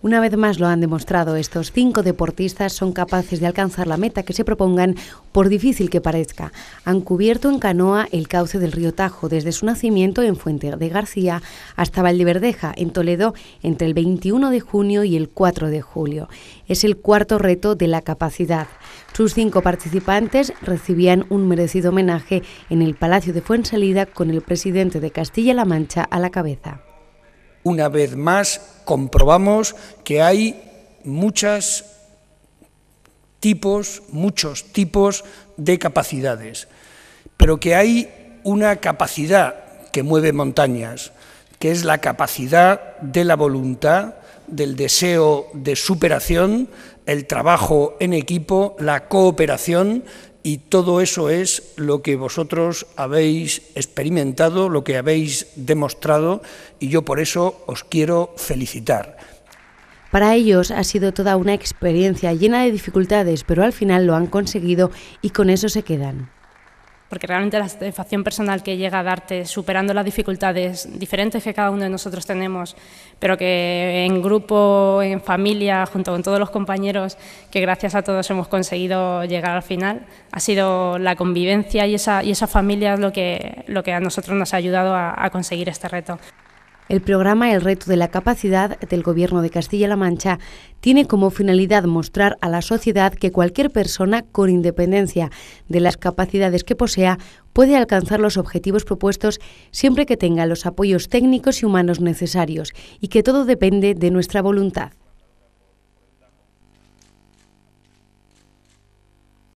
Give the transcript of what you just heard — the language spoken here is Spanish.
Una vez más lo han demostrado, estos cinco deportistas son capaces de alcanzar la meta que se propongan, por difícil que parezca. Han cubierto en canoa el cauce del río Tajo desde su nacimiento en Fuente de García hasta Valdeverdeja, en Toledo, entre el 21 de junio y el 4 de julio. Es el cuarto reto de la capacidad. Sus cinco participantes recibían un merecido homenaje en el Palacio de Fuensalida con el presidente de Castilla-La Mancha a la cabeza una vez más comprobamos que hay muchos tipos, muchos tipos de capacidades, pero que hay una capacidad que mueve montañas, que es la capacidad de la voluntad, del deseo de superación, el trabajo en equipo, la cooperación, y todo eso es lo que vosotros habéis experimentado, lo que habéis demostrado, y yo por eso os quiero felicitar. Para ellos ha sido toda una experiencia llena de dificultades, pero al final lo han conseguido y con eso se quedan porque realmente la satisfacción personal que llega a darte superando las dificultades diferentes que cada uno de nosotros tenemos, pero que en grupo, en familia, junto con todos los compañeros, que gracias a todos hemos conseguido llegar al final, ha sido la convivencia y esa, y esa familia lo que, lo que a nosotros nos ha ayudado a, a conseguir este reto. El programa El reto de la capacidad del Gobierno de Castilla-La Mancha tiene como finalidad mostrar a la sociedad que cualquier persona, con independencia de las capacidades que posea, puede alcanzar los objetivos propuestos siempre que tenga los apoyos técnicos y humanos necesarios y que todo depende de nuestra voluntad.